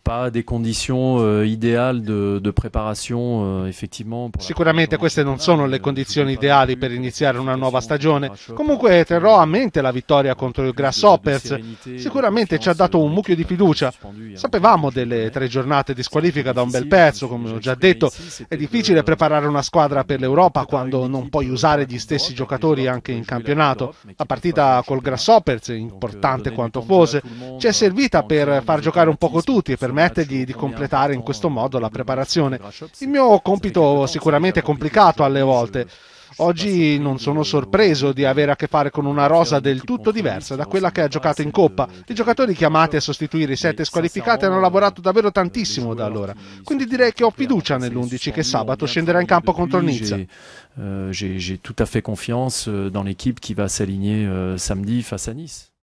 pas des condizioni euh, ideali di preparazione, euh, effettivamente. Sicuramente queste non sono le condizioni ideali per iniziare una nuova stagione. Comunque terrò a euh, mente la vittoria contro il Grasshoppers. Sicuramente ci ha dato un mucchio di fiducia. Sapevamo delle tre giornate di squalifica da un bel pezzo, come ho già detto. È difficile preparare una squadra per l'Europa quando non puoi usare gli stessi giocatori esatto, anche in campionato. La partita col Grasshoppers, importante quanto fosse, ci è servita per far giocare un poco tutti e permettergli di completare in questo modo la preparazione. Il mio compito sicuramente è complicato alle volte. Oggi non sono sorpreso di avere a che fare con una rosa del tutto diversa da quella che ha giocato in Coppa. I giocatori chiamati a sostituire i sette squalificati hanno lavorato davvero tantissimo da allora. Quindi direi che ho fiducia nell'11 che sabato scenderà in campo contro il Nizza. Eh, j'ai tout à fait confiance euh, dans l'équipe qui va s'aligner euh, samedi face à Nice.